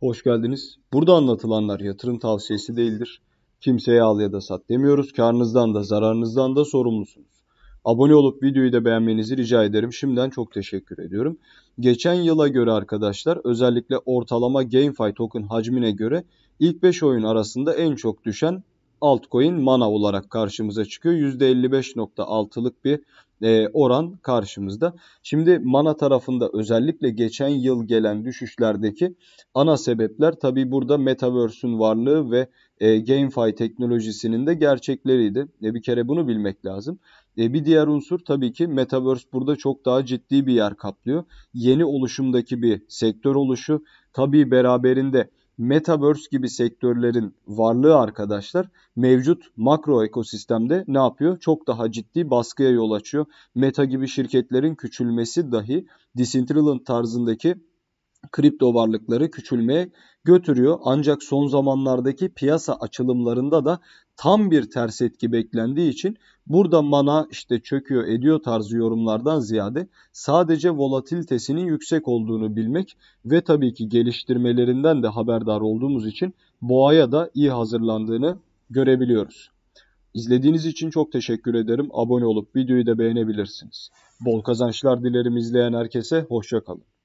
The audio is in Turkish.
Hoş geldiniz. Burada anlatılanlar yatırım tavsiyesi değildir. Kimseye al ya da sat demiyoruz. Karnınızdan da zararınızdan da sorumlusunuz. Abone olup videoyu da beğenmenizi rica ederim. Şimdiden çok teşekkür ediyorum. Geçen yıla göre arkadaşlar özellikle ortalama GameFi token hacmine göre ilk 5 oyun arasında en çok düşen altcoin mana olarak karşımıza çıkıyor. %55.6'lık bir e, oran karşımızda. Şimdi mana tarafında özellikle geçen yıl gelen düşüşlerdeki ana sebepler tabi burada Metaverse'ün varlığı ve e, GameFi teknolojisinin de gerçekleriydi. E, bir kere bunu bilmek lazım. bir diğer unsur tabii ki Metaverse burada çok daha ciddi bir yer kaplıyor. Yeni oluşumdaki bir sektör oluşu tabii beraberinde metaverse gibi sektörlerin varlığı arkadaşlar mevcut makro ekosistemde ne yapıyor? Çok daha ciddi baskıya yol açıyor. Meta gibi şirketlerin küçülmesi dahi Decentraland tarzındaki kripto varlıkları küçülmeye götürüyor. Ancak son zamanlardaki piyasa açılımlarında da tam bir ters etki beklendiği için burada mana işte çöküyor ediyor tarzı yorumlardan ziyade sadece volatilitesinin yüksek olduğunu bilmek ve tabii ki geliştirmelerinden de haberdar olduğumuz için boğaya da iyi hazırlandığını görebiliyoruz. İzlediğiniz için çok teşekkür ederim. Abone olup videoyu da beğenebilirsiniz. Bol kazançlar dilerim izleyen herkese. Hoşçakalın.